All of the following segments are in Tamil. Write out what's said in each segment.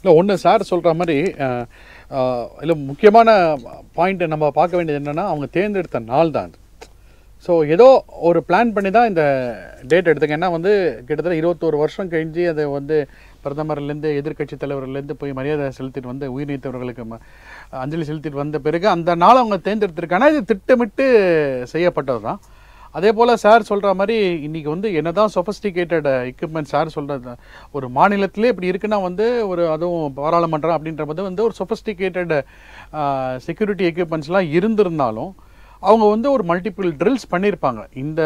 இல்லை ஒன்று சார் சொல்கிற மாதிரி இல்லை முக்கியமான பாயிண்ட் நம்ம பார்க்க வேண்டியது என்னென்னா அவங்க தேர்ந்தெடுத்த நாள் தான் அது ஸோ ஏதோ ஒரு பிளான் பண்ணி தான் இந்த டேட் எடுத்துங்க ஏன்னா வந்து கிட்டத்தட்ட இருபத்தோரு வருஷம் கழிஞ்சு அதை வந்து பிரதமர்லேருந்து எதிர்கட்சி தலைவர்லேருந்து போய் மரியாதை செலுத்திட்டு வந்து உயிர் நீத்தவர்களுக்கு அஞ்சலி செலுத்திட்டு வந்த பிறகு அந்த நாள் அவங்க தேர்ந்தெடுத்திருக்காங்க இது திட்டமிட்டு செய்யப்பட்டது தான் அதே போல் சார் சொல்கிற மாதிரி இன்றைக்கி வந்து என்ன தான் சொஃபஸ்டிகேட்டட் எக்யூப்மெண்ட் சார் சொல்கிறது ஒரு மாநிலத்திலே இப்படி இருக்குன்னா வந்து ஒரு அதுவும் பாராளுமன்றம் அப்படின்ற போது வந்து ஒரு சொஃபஸ்டிகேட்டட் செக்யூரிட்டி எக்யூப்மெண்ட்ஸ்லாம் இருந்திருந்தாலும் அவங்க வந்து ஒரு மல்டிபிள் ட்ரில்ஸ் பண்ணியிருப்பாங்க இந்த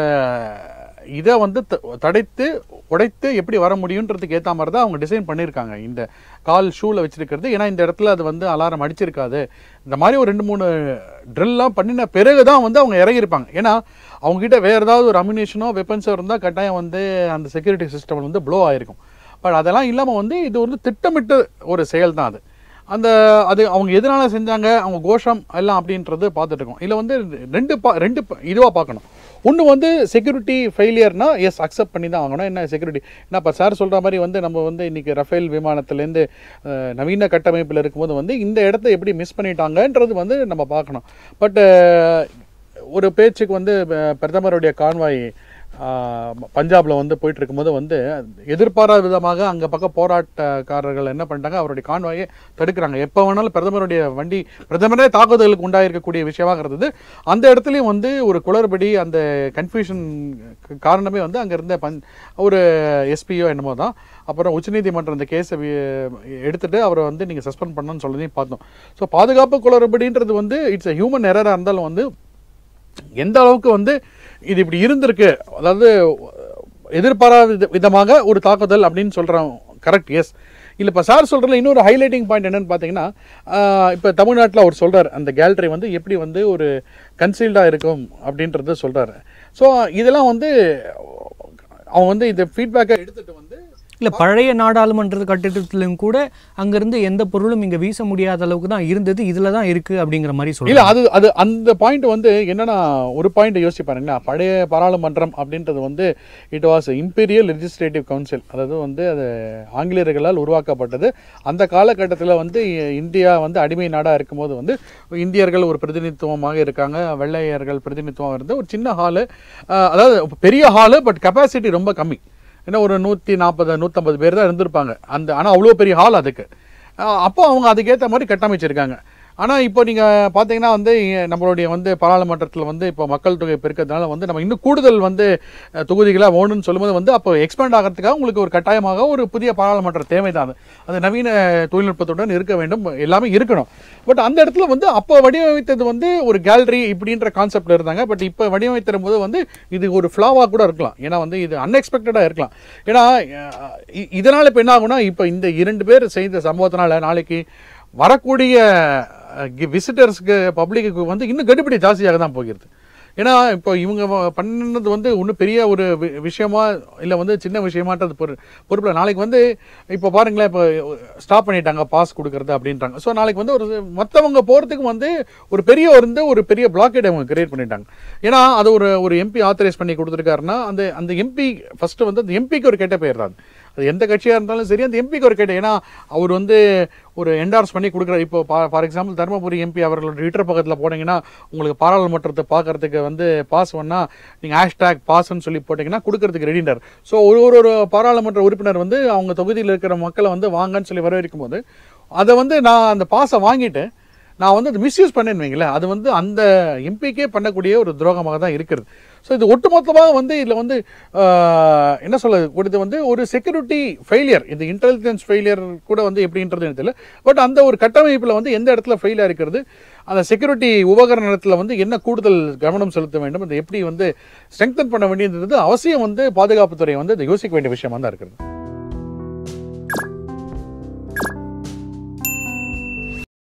இதை வந்து தடைத்து உடைத்து எப்படி வர முடியுன்றதுக்கு ஏற்ற மாதிரி தான் அவங்க டிசைன் பண்ணியிருக்காங்க இந்த கால் ஷூவில் வச்சுருக்கிறது ஏன்னா இந்த இடத்துல அது வந்து அலாரம் அடிச்சிருக்காது இந்த மாதிரி ஒரு ரெண்டு மூணு ட்ரில்லாம் பண்ணின பிறகு தான் வந்து அவங்க இறங்கியிருப்பாங்க ஏன்னா அவங்ககிட்ட வேறு ஏதாவது ஒரு அமினேஷனோ வெப்பன்ஸோ இருந்தால் கட்டாயம் வந்து அந்த செக்யூரிட்டி சிஸ்டம் வந்து ப்ளோ ஆகிருக்கும் பட் அதெல்லாம் இல்லாமல் வந்து இது வந்து திட்டமிட்ட ஒரு செயல் தான் அது அந்த அது அவங்க எதனால் செஞ்சாங்க அவங்க கோஷம் எல்லாம் அப்படின்றது பார்த்துட்ருக்கோம் இல்லை வந்து ரெண்டு பா ரெண்டு இதுவாக பார்க்கணும் ஒன்று வந்து செக்யூரிட்டி ஃபெயிலியர்னா எஸ் அக்செப்ட் பண்ணி தான் ஆகணும் என்ன செக்யூரிட்டி ஏன்னா இப்போ சார் சொல்கிற மாதிரி வந்து நம்ம வந்து இன்றைக்கி ரஃபேல் விமானத்துலேருந்து நவீன கட்டமைப்பில் இருக்கும்போது வந்து இந்த இடத்த எப்படி மிஸ் பண்ணிட்டாங்கன்றது வந்து நம்ம பார்க்கணும் பட்டு ஒரு பேச்சுக்கு வந்து பிரதமருடைய கான்வாய் பஞ்சாபில் வந்து போயிட்டு இருக்கும்போது வந்து எதிர்பாராத விதமாக அங்கே பக்கம் போராட்டக்காரர்கள் என்ன பண்ணிட்டாங்க அவருடைய கான்வாயை தடுக்கிறாங்க எப்போ வேணாலும் பிரதமருடைய வண்டி பிரதமரே தாக்குதலுக்கு உண்டாயிருக்கக்கூடிய விஷயமாக இருந்தது அந்த இடத்துலையும் வந்து ஒரு குளறுபடி அந்த கன்ஃபியூஷன் காரணமே வந்து அங்கே இருந்த பஞ் ஒரு எஸ்பியோ என்னமோ தான் அப்புறம் உச்சநீதிமன்றம் இந்த கேஸை எடுத்துகிட்டு அவரை வந்து நீங்கள் சஸ்பெண்ட் பண்ணணும்னு சொல்லதையும் பார்த்தோம் ஸோ பாதுகாப்பு குளறுபடின்றது வந்து இட்ஸ் ஹியூமன் எரராக இருந்தாலும் வந்து எந்த அளவுக்கு வந்து இது இப்படி இருந்திருக்கு அதாவது எதிர்பாராத விதமாக ஒரு தாக்குதல் அப்படின்னு சொல்கிறோம் கரெக்ட் எஸ் இல்லை இப்போ சார் சொல்கிறதுல இன்னொரு ஹைலைட்டிங் பாயிண்ட் என்னென்னு பார்த்தீங்கன்னா இப்போ தமிழ்நாட்டில் அவர் சொல்கிறார் அந்த கேலரி வந்து எப்படி வந்து ஒரு கன்சீல்டாக இருக்கும் அப்படின்றத சொல்கிறாரு ஸோ இதெல்லாம் வந்து அவங்க வந்து இந்த ஃபீட்பேக்கை எடுத்துகிட்டு இல்லை பழைய நாடாளுமன்ற கட்டிடத்திலும் கூட அங்கேருந்து எந்த பொருளும் இங்கே வீச முடியாத அளவுக்கு தான் இருந்தது இதில் தான் இருக்குது அப்படிங்கிற மாதிரி சொல்லி இல்லை அது அது அந்த பாயிண்ட் வந்து என்னென்னா ஒரு பாயிண்ட் யோசிச்சு பழைய பாராளுமன்றம் அப்படின்றது வந்து it was imperial legislative council அதாவது வந்து அது ஆங்கிலேயர்களால் உருவாக்கப்பட்டது அந்த காலகட்டத்தில் வந்து இந்தியா வந்து அடிமை நாடாக இருக்கும்போது வந்து இந்தியர்கள் ஒரு பிரதிநிதித்துவமாக இருக்காங்க வெள்ளையர்கள் பிரதிநிதித்துவம் இருந்து ஒரு சின்ன ஹாலு அதாவது பெரிய ஹாலு பட் கெப்பாசிட்டி ரொம்ப கம்மி ஏன்னா ஒரு நூற்றி நாற்பது நூற்றம்பது பேர் தான் இருந்திருப்பாங்க அந்த ஆனால் அவ்வளோ பெரிய ஹால் அதுக்கு அப்போ அவங்க அதுக்கேற்ற மாதிரி கட்டமைச்சிருக்காங்க ஆனால் இப்போ நீங்கள் பார்த்தீங்கன்னா வந்து நம்மளுடைய வந்து பாராளுமன்றத்தில் வந்து இப்போ மக்கள் தொகை பெருக்கிறதுனால வந்து நம்ம இன்னும் கூடுதல் வந்து தொகுதிகளாக வேணும்னு சொல்லும்போது வந்து அப்போ எக்ஸ்பேண்ட் ஆகிறதுக்காக உங்களுக்கு ஒரு கட்டாயமாக ஒரு புதிய பாராளுமன்ற தேவை தான் அது நவீன தொழில்நுட்பத்துடன் இருக்க வேண்டும் எல்லாமே இருக்கணும் பட் அந்த இடத்துல வந்து அப்போ வடிவமைத்தது வந்து ஒரு கேலரி இப்படின்ற கான்செப்டில் இருந்தாங்க பட் இப்போ வடிவமைத்தரும் போது வந்து இது ஒரு ஃப்ளாவாக கூட இருக்கலாம் ஏன்னா வந்து இது அன்எக்ஸ்பெக்டடாக இருக்கலாம் ஏன்னா இதனால் இப்போ என்ன ஆகும்னா இப்போ இந்த இரண்டு பேர் செய்த சம்பவத்தினால நாளைக்கு வரக்கூடிய விசிட்டர்ஸ்க்கு பப்ளிக்கு வந்து இன்னும் கட்டுப்படி ஜாஸ்தியாக தான் போகிறது ஏன்னா இப்போ இவங்க பண்ணது வந்து ஒன்றும் பெரிய ஒரு விஷயமா இல்லை வந்து சின்ன விஷயமாட்டது பொரு பொறுப்பில் நாளைக்கு வந்து இப்போ பாருங்களேன் இப்போ ஸ்டாப் பண்ணிட்டாங்க பாஸ் கொடுக்குறது அப்படின்றாங்க ஸோ நாளைக்கு வந்து ஒரு மற்றவங்க போகிறதுக்கு வந்து ஒரு பெரிய இருந்து ஒரு பெரிய பிளாக்கேட் அவங்க கிரியேட் பண்ணிட்டாங்க ஏன்னா அது ஒரு ஒரு எம்பி ஆத்தரைஸ் பண்ணி கொடுத்துருக்காருன்னா அந்த அந்த எம்பி ஃபஸ்ட்டு வந்து அந்த எம்பிக்கு ஒரு கெட்ட பேர் தான் அது எந்த கட்சியாக இருந்தாலும் சரி அந்த எம்பிக்கு ஒரு கேட்டு ஏன்னா அவர் வந்து ஒரு என்டார்ஸ் பண்ணி கொடுக்குறாரு இப்போ ஃபார் எக்ஸாம்பிள் தருமபுரி எம்பி அவர்களோட ட்விட்டர் பக்கத்தில் போனீங்கன்னா உங்களுக்கு பாராளுமன்றத்தை பார்க்குறதுக்கு வந்து பாஸ் பண்ணால் நீங்கள் ஹேஷ்டேக் பாஸ்ன்னு சொல்லி போட்டிங்கன்னா கொடுக்கறதுக்கு ரெடினர் ஸோ ஒரு ஒரு பாராளுமன்ற உறுப்பினர் வந்து அவங்க தொகுதியில் இருக்கிற மக்களை வந்து வாங்கன்னு சொல்லி வரவேற்கும் போது அதை வந்து நான் அந்த பாஸை வாங்கிட்டு நான் வந்து அது மிஸ்யூஸ் பண்ணேன்னு வைங்களேன் அது வந்து அந்த எம்பிக்கே பண்ணக்கூடிய ஒரு துரோகமாக தான் இருக்கிறது ஸோ இது ஒட்டுமொத்தமாக வந்து இதில் வந்து என்ன சொல்ல இது வந்து ஒரு செக்யூரிட்டி ஃபெயிலியர் இந்த இன்டெலிஜென்ஸ் ஃபெயிலியர் கூட வந்து எப்படின்றது எனக்கு தெரியல பட் அந்த ஒரு கட்டமைப்பில் வந்து எந்த இடத்துல ஃபெயிலாக இருக்கிறது அந்த செக்யூரிட்டி உபகரணத்தில் வந்து என்ன கூடுதல் கவனம் செலுத்த வேண்டும் அதை எப்படி வந்து ஸ்ட்ரெங்தன் பண்ண வேண்டியது அவசியம் வந்து பாதுகாப்புத்துறை வந்து இதை யோசிக்க வேண்டிய விஷயமாக தான் இருக்கிறது